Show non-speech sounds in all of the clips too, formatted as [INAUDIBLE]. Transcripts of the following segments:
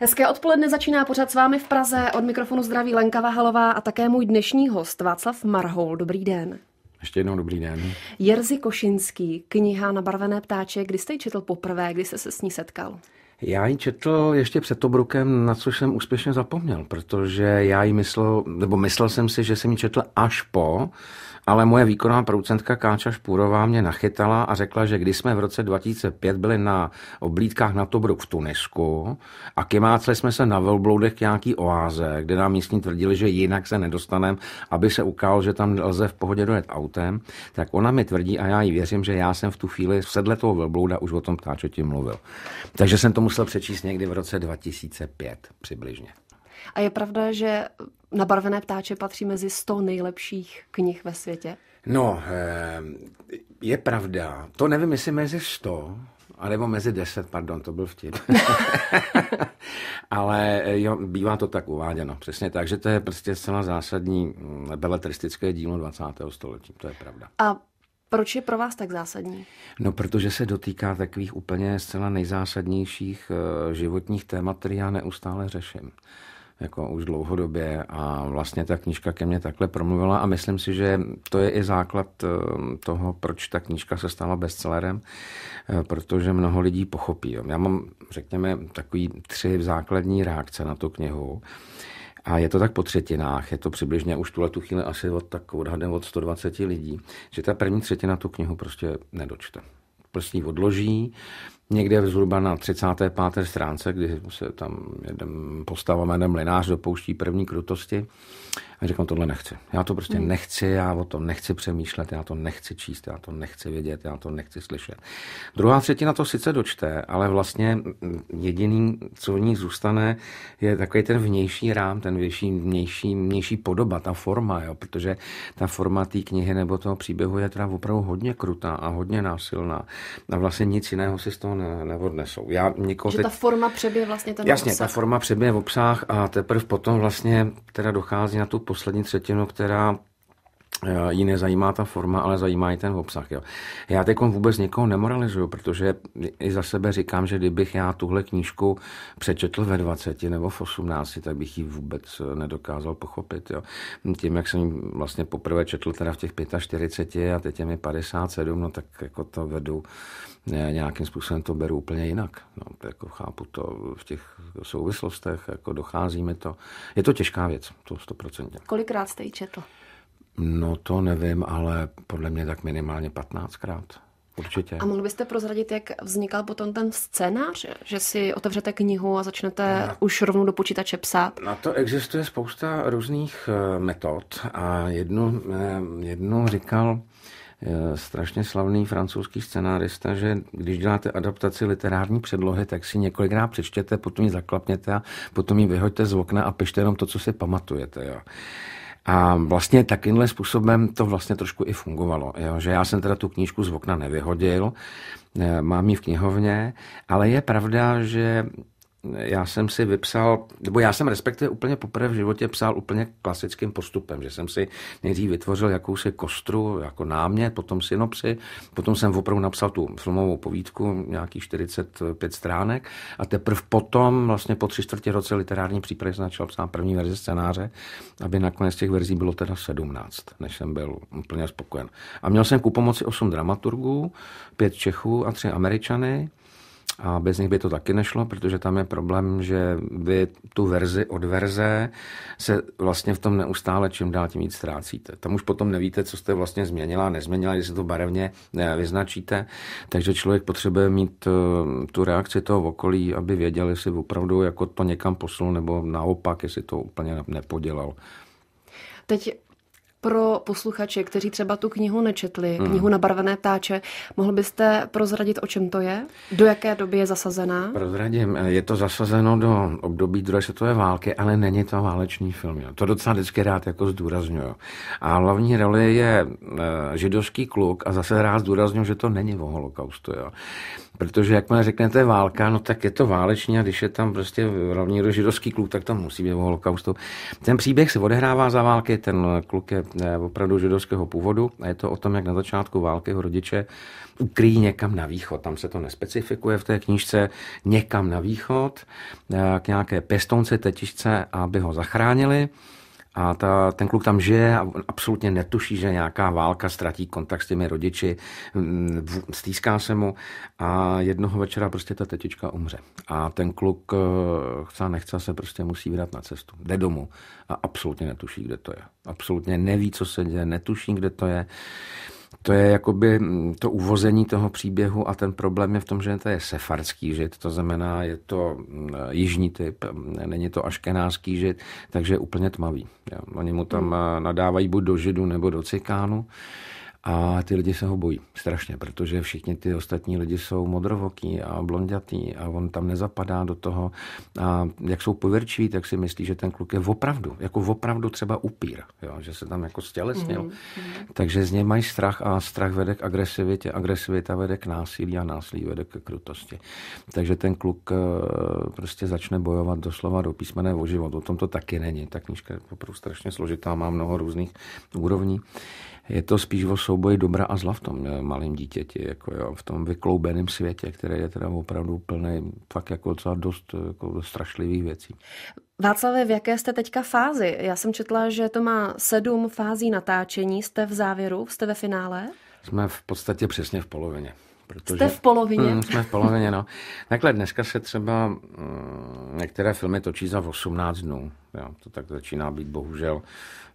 Hezké odpoledne začíná pořád s vámi v Praze. Od mikrofonu zdraví Lenka Vahalová a také můj dnešní host Václav Marhol. Dobrý den. Ještě jednou dobrý den. Jerzy Košinský, kniha na barvené ptáče. Kdy jste ji četl poprvé, kdy jste se s ní setkal? Já ji četl ještě před Tobrukem, na což jsem úspěšně zapomněl, protože já ji myslel, nebo myslel jsem si, že jsem ji četl až po ale moje výkonná producentka Káča Špůrová mě nachytala a řekla, že když jsme v roce 2005 byli na oblídkách na Tobruk v Tunisku a kymácli jsme se na velbloudech k nějaký oáze, kde nám místní tvrdili, že jinak se nedostaneme, aby se ukázalo, že tam lze v pohodě dojet autem, tak ona mi tvrdí a já jí věřím, že já jsem v tu chvíli v sedle toho velblouda už o tom ptáčeti mluvil. Takže jsem to musel přečíst někdy v roce 2005 přibližně. A je pravda, že Nabarvené ptáče patří mezi 100 nejlepších knih ve světě? No, eh, je pravda. To nevím, jestli mezi 100, nebo mezi 10, pardon, to byl vtip. [LAUGHS] Ale eh, jo, bývá to tak uváděno, přesně tak, že to je prostě zcela zásadní mm, beletristické dílo 20. století, to je pravda. A proč je pro vás tak zásadní? No, protože se dotýká takových úplně zcela nejzásadnějších eh, životních témat, které já neustále řeším jako už dlouhodobě a vlastně ta knížka ke mně takhle promluvila a myslím si, že to je i základ eh, toho, proč ta knížka se stala bestsellerem, eh, protože mnoho lidí pochopí. Já mám, řekněme, takový tři základní reakce na tu knihu. A je to tak po třetinách, je to přibližně už tuhle tu chvíli asi od tak odhadem od 120 lidí, že ta první třetina tu knihu prostě nedočte. Prostě ji odloží, někde zhruba na 35. stránce, kdy se tam jeden postava jménem Linář dopouští první krutosti a říkám, tohle nechci. Já to prostě hmm. nechci, já o tom nechci přemýšlet, já to nechci číst, já to nechci vědět, já to nechci slyšet. Druhá třetina to sice dočte, ale vlastně jediný, co v ní zůstane, je takový ten vnější rám, ten větší, vnější, vnější podoba, ta forma, jo, protože ta forma té knihy nebo toho příběhu je teda opravdu hodně krutá a hodně násilná a vlastně nic jiného si z toho ne, neodnesou. Já nikoho že teď... ta forma přebije vlastně ten Jasně, obsah. ta forma přebije v obsah a teprve potom vlastně teda dochází na tu poslední třetinu, která ji nezajímá ta forma, ale zajímá i ten obsah. Jo. Já teď vůbec někoho nemoralizuju, protože i za sebe říkám, že kdybych já tuhle knížku přečetl ve 20 nebo v 18, tak bych ji vůbec eh, nedokázal pochopit. Jo. Tím, jak jsem ji vlastně poprvé četl teda v těch 45 a teď je mi 57, no tak jako to vedu, eh, nějakým způsobem to beru úplně jinak. No, to jako chápu to v těch souvislostech, jako docházíme to. Je to těžká věc, to stoprocentně. Kolikrát jste ji četl? No to nevím, ale podle mě tak minimálně 15krát. Určitě. A mohl byste prozradit, jak vznikal potom ten scénář, že si otevřete knihu a začnete na, už rovnou do počítače psát? Na to existuje spousta různých eh, metod a jednu, eh, jednu říkal eh, strašně slavný francouzský scenárista, že když děláte adaptaci literární předlohy, tak si několikrát přečtěte, potom ji zaklapněte a potom ji vyhoďte z okna a pište jenom to, co si pamatujete. Jo. A vlastně takýmhle způsobem to vlastně trošku i fungovalo, jo? že já jsem teda tu knížku z okna nevyhodil, e, mám ji v knihovně, ale je pravda, že já jsem si vypsal, nebo já jsem respektive úplně poprvé v životě psal úplně klasickým postupem, že jsem si nejdřív vytvořil jakousi kostru jako námět, potom synopsy, potom jsem opravdu napsal tu filmovou povídku, nějakých 45 stránek a teprve potom, vlastně po tři čtvrtě roce literární přípravy jsem začal psát první verzi scénáře, aby nakonec těch verzí bylo teda 17, než jsem byl úplně spokojen. A měl jsem ku pomoci 8 dramaturgů, 5 Čechů a 3 Američany. A bez nich by to taky nešlo, protože tam je problém, že vy tu verzi od verze se vlastně v tom neustále čím dál tím víc ztrácíte. Tam už potom nevíte, co jste vlastně změnila, nezměnila, jestli to barevně eh, vyznačíte. Takže člověk potřebuje mít eh, tu reakci toho okolí, aby věděl, jestli opravdu jako to někam posunul, nebo naopak, jestli to úplně nepodělal. Teď pro posluchače, kteří třeba tu knihu nečetli, hmm. knihu Nabarvené ptáče, mohl byste prozradit, o čem to je? Do jaké doby je zasazená? Prozradím, je to zasazeno do období druhé světové války, ale není to válečný film. Jo. To docela vždycky rád jako zdůraznuju. A hlavní roli je eh, židovský kluk a zase rád zdůraznuju, že to není o holokaustu. Jo. Protože jakmile řeknete válka, no tak je to váleční a když je tam prostě hlavní židovský kluk, tak tam musí být o holokaustu. Ten příběh se odehrává za války, ten kluk je Eh, opravdu židovského původu a je to o tom, jak na začátku války ho rodiče ukryjí někam na východ. Tam se to nespecifikuje v té knížce, někam na východ, eh, k nějaké pestonce tetičce, aby ho zachránili. A ta, ten kluk tam žije a absolutně netuší, že nějaká válka ztratí kontakt s těmi rodiči, mm, stýská se mu a jednoho večera prostě ta tetička umře. A ten kluk eh, chce nechce se prostě musí vydat na cestu. Jde domů a absolutně netuší, kde to je. Absolutně neví, co se děje, netuší, kde to je to je jakoby mm, to uvození toho příběhu a ten problém je v tom, že to je sefardský žid, to znamená, je to mm, jižní typ, mm, není to aškenářský žid, takže je úplně tmavý. Oni mu tam hmm. eh, nadávají buď do židu nebo do cikánu. A ty lidi se ho bojí strašně, protože všichni ty ostatní lidi jsou modrovoký a blondětý a on tam nezapadá do toho. A jak jsou pověrčiví, tak si myslí, že ten kluk je opravdu, jako opravdu třeba upír, jo? že se tam jako stělesnil. Mm, hmm Takže z něj mají strach a strach vede k agresivitě, agresivita vede k násilí a násilí vede k krutosti. Takže ten kluk eh, prostě začne bojovat doslova do písmene o život. O tom to taky není. Ta knížka je opravdu strašně složitá, má mnoho různých úrovní je to spíš o souboji dobra a zla v tom eh, malém dítěti, jako jo, v tom vykloubeném světě, který je teda opravdu plný fakt jako docela dost, eh, jako strašlivých věcí. Václave, v jaké jste teďka fázi? Já jsem četla, že to má sedm fází natáčení. Jste v závěru? Jste ve finále? Jsme v podstatě přesně v polovině. Protože, Jste v polovině. Mm, jsme v polovině, no. Takhle dneska se třeba mm, některé filmy točí za 18 dnů. Jo, to tak začíná být bohužel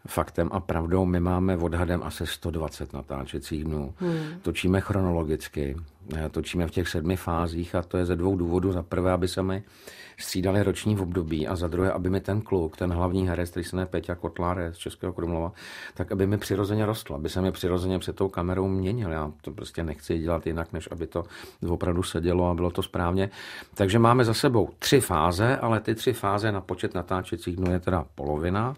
faktem a pravdou. My máme odhadem asi 120 natáčecích dnů. Hmm. Točíme chronologicky, eh, točíme v těch sedmi fázích a to je ze dvou důvodů. Za prvé, aby se mi střídali roční v období a za druhé, aby mi ten kluk, ten hlavní herec, který se Peťa Kotlár z Českého Krumlova, tak aby mi přirozeně rostl, aby se mi přirozeně před tou kamerou měnil. Já to prostě nechci dělat jinak, než aby to opravdu sedělo a bylo to správně. Takže máme za sebou tři fáze, ale ty tři fáze na počet natáčecích dnů je teda polovina.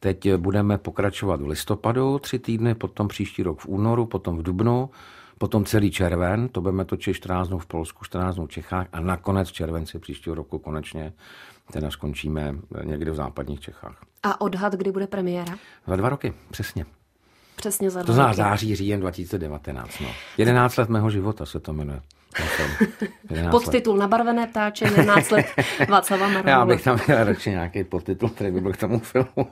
Teď budeme pokračovat v listopadu tři týdny, potom příští rok v únoru, potom v dubnu, potom celý červen, to budeme točit 14 dnů v Polsku, 14 dnů v Čechách a nakonec v červenci příštího roku konečně teda skončíme někde v západních Čechách. A odhad, kdy bude premiéra? Za dva roky, přesně. Přesně za dva To znamená září, říjen 2019. No. 11 let mého života se to jmenuje. [LAUGHS] podtitul Nabarvené ptáče, 11 let Václava Marhulu. [LAUGHS] Já bych tam měl radši nějaký podtitul, který by byl k tomu filmu.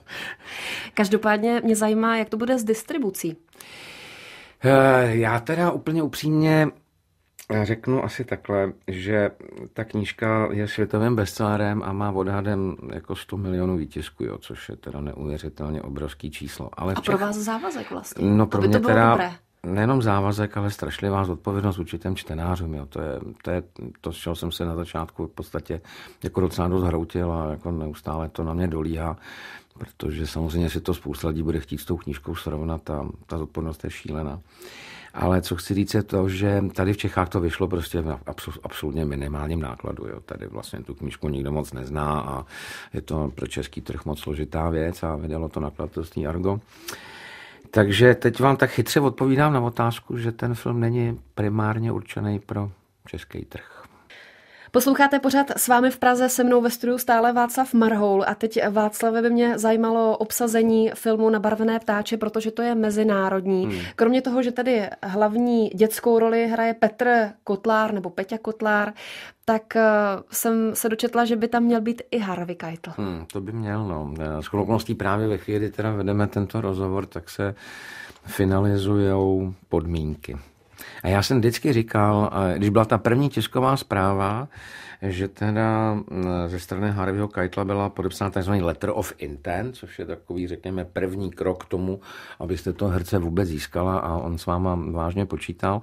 Každopádně mě zajímá, jak to bude s distribucí. Eh, já teda úplně upřímně Řeknu asi takhle, že ta knížka je světovým bestsellerem a má odhadem jako 100 milionů výtisků, jo, což je teda neuvěřitelně obrovský číslo. Ale a Čech... pro vás závazek vlastně, no, pro aby mě to bylo teda, dobré nejenom závazek, ale strašlivá zodpovědnost určitým čtenářům. Jo. To, je, to je to, z čeho jsem se na začátku v podstatě jako docela dost hroutil a jako neustále to na mě dolíhá, protože samozřejmě si to spousta lidí bude chtít s tou knížkou srovnat a ta zodpovědnost je šílená. Ale co chci říct je to, že tady v Čechách to vyšlo prostě v absolutně minimálním nákladu. Jo. Tady vlastně tu knížku nikdo moc nezná a je to pro český trh moc složitá věc a vydalo to nakladatelství Argo. Takže teď vám tak chytře odpovídám na otázku, že ten film není primárně určený pro český trh. Posloucháte pořád s vámi v Praze, se mnou ve studiu stále Václav Marhoul a teď Václave by mě zajímalo obsazení filmu na barvené ptáče, protože to je mezinárodní. Hmm. Kromě toho, že tady hlavní dětskou roli hraje Petr Kotlár nebo Peťa Kotlár, tak eh, jsem se dočetla, že by tam měl být i Harvey Keitel. Hmm, to by měl, no. S kolokností právě ve chvíli, kdy teda vedeme tento rozhovor, tak se finalizují podmínky a já jsem vždycky říkal, když byla ta první tisková zpráva, že teda mm, ze strany Harveyho Keitla byla podepsána tzv. letter of intent, což je takový, řekněme, první krok k tomu, abyste to herce vůbec získala a on s váma vážně počítal,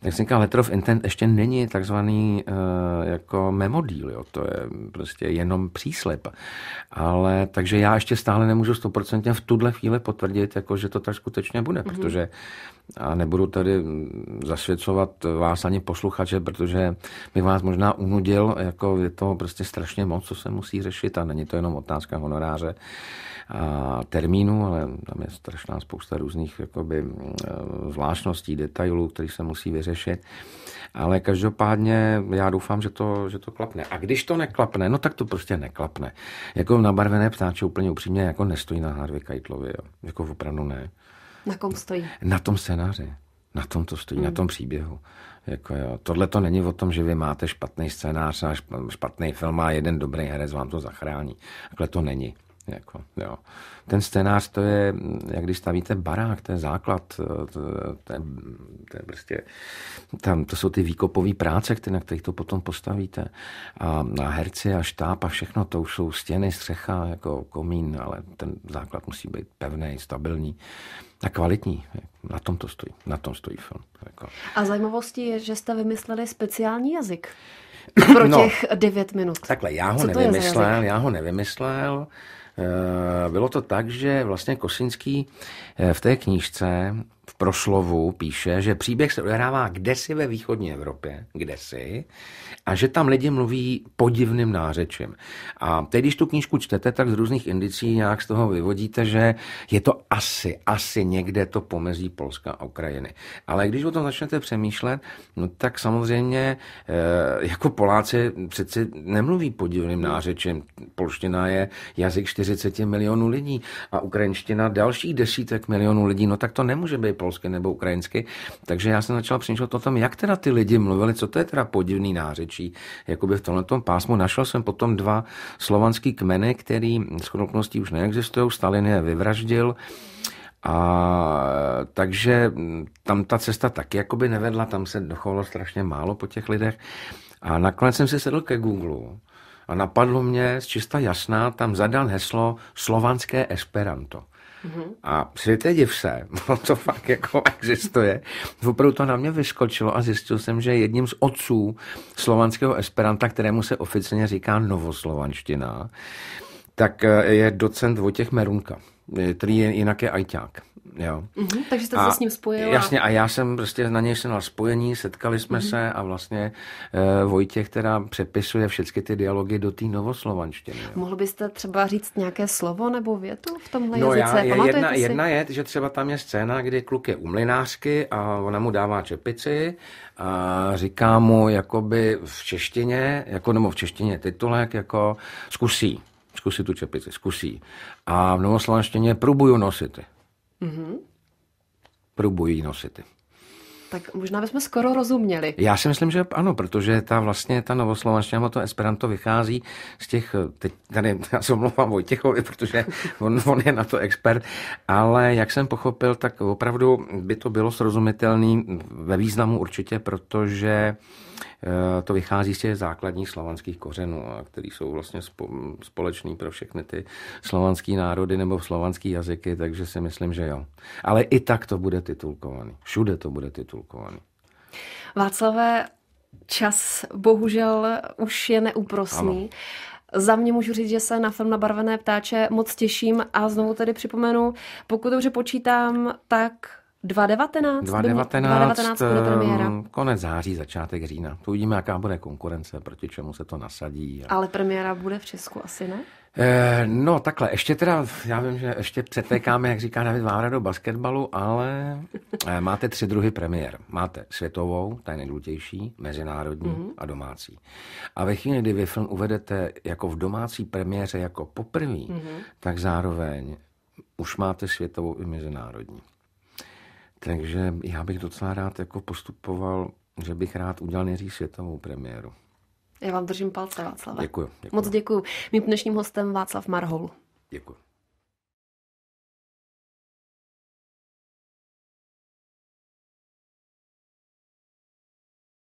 tak se říká, letter of intent ještě není takzvaný uh, jako memo deal, jo, to je prostě jenom příslip. Ale takže já ještě stále nemůžu stoprocentně v tuhle chvíli potvrdit, jako, že to tak skutečně bude, mm-hmm. protože a nebudu tady zasvěcovat vás ani posluchače, protože bych vás možná unudil, jako je to prostě strašně moc, co se musí řešit a není to jenom otázka honoráře a termínu, ale tam je strašná spousta různých jakoby, eh, zvláštností, detailů, které se musí vyřešit vyřešit. Ale každopádně já doufám, že to, že to klapne. A když to neklapne, no tak to prostě neklapne. Jako nabarvené ptáče úplně upřímně jako nestojí na Harvey Keitlovi, jo. Jako opravdu ne. Na kom stojí? Na tom scénáři. Na tom to stojí, mm. na hmm. tom příběhu. Jako jo, tohle to není o tom, že vy máte špatný scénář a špatný film a jeden dobrý herec vám to zachrání. Takhle to není. Vlastně jako, jo. Ten scénář to je, jak když stavíte barák, to je základ, to, to, je, to je prostě, tam to jsou ty výkopové práce, které, na kterých to potom postavíte. A, a herci a štáb a všechno, to už jsou stěny, střecha, jako komín, ale ten základ musí být pevný, stabilní a kvalitní. Na tom to stojí, na tom stojí film. Jako. A zajímavostí je, že jste vymysleli speciální jazyk [COUGHS] pro no. těch no, devět minut. Takhle, já ho Co nevymyslel, já ho nevymyslel. Eh, bylo to tak, že vlastně Kosinský eh, v té knížce v proslovu píše, že příběh se odehrává kdesi ve východní Evropě, kdesi, a že tam lidi mluví podivným nářečem. A teď, když tu knížku čtete, tak z různých indicí nějak z toho vyvodíte, že je to asi, asi někde to pomezí Polska a Ukrajiny. Ale když o tom začnete přemýšlet, no tak samozřejmě eh, jako Poláci přeci nemluví podivným nářečem. Polština je jazyk 40 milionů lidí a ukrajinština dalších desítek milionů lidí, no tak to nemůže být polsky nebo ukrajinsky. Takže já jsem začal přemýšlet o tom, jak teda ty lidi mluvili, co to je teda podivný nářečí, jakoby v tomhle pásmu. Našel jsem potom dva slovanský kmeny, který s konopností už neexistují, Stalin je vyvraždil. A takže mm, tam ta cesta taky jakoby nevedla, tam se dochovalo strašně málo po těch lidech. A nakonec jsem si sedl ke Google a napadlo mě z čista jasná, tam zadal heslo slovanské Esperanto. Mm-hmm. A světě div se, to fakt jako existuje. Opravdu to na mě vyskočilo a zjistil jsem, že jedním z otců slovanského esperanta, kterému se oficiálně říká novoslovanština, tak eh, je docent Vojtěch Merunka, eh, který je jinak je ajťák. Jo. Mm-hmm, takže jste a, se s ním spojil. Jasně, a já jsem prostě na něj jsem na spojení, setkali jsme mm-hmm. se a vlastně e, Vojtěch která přepisuje všechny ty dialogy do té novoslovanštiny. Jo. Mohl byste třeba říct nějaké slovo nebo větu v tomhle no, jazyce? Já, jedna, si? jedna je, že třeba tam je scéna, kdy kluk je u mlinářky a ona mu dává čepici a říká mu jakoby v češtině, jako nebo v češtině titulek, jako zkusí, zkusí tu čepici, zkusí. A v novoslovanštině probuju nosit. Mm-hmm. Budu nosit. Tak možná bychom skoro rozuměli. Já si myslím, že ano, protože ta vlastně ta novoslovanština, to Esperanto vychází z těch, teď tady [LAUGHS] já se omlouvám Vojtěchovi, protože on, on je na to expert, ale jak jsem pochopil, tak opravdu by to bylo srozumitelné ve významu určitě, protože eh, to vychází z těch základních slovanských kořenů, který jsou vlastně společný pro všechny ty slovanské národy nebo slovanské jazyky, takže si myslím, že jo. Ale i tak to bude titulkovaný. Všude to bude titulkovaný škatulkovaný. Václavé, čas bohužel už je neúprosný. Za mě můžu říct, že se na film Nabarvené ptáče moc těším a znovu tedy připomenu, pokud dobře počítám, tak 2019, 2019, 2019 konec září, začátek října. To uvidíme, jaká bude konkurence, proti čemu se to nasadí. A... Ale premiéra bude v Česku asi, ne? Eh, no takhle, ještě teda, já vím, že ještě přetékáme, jak říká David Vávra, do basketbalu, ale eh, máte tři druhy premiér. Máte světovou, ta je nejdůležitější, mezinárodní mm-hmm. a domácí. A ve chvíli, kdy vy film uvedete jako v domácí premiéře jako poprvý, mm-hmm. tak zároveň už máte světovou i mezinárodní. Takže já bych docela rád jako postupoval, že bych rád udělal nejdřív světovou premiéru. Já vám držím palce, Václava. Děkuji. děkuji. Moc děkuji. Mým dnešním hostem Václav Marhol. Děkuji.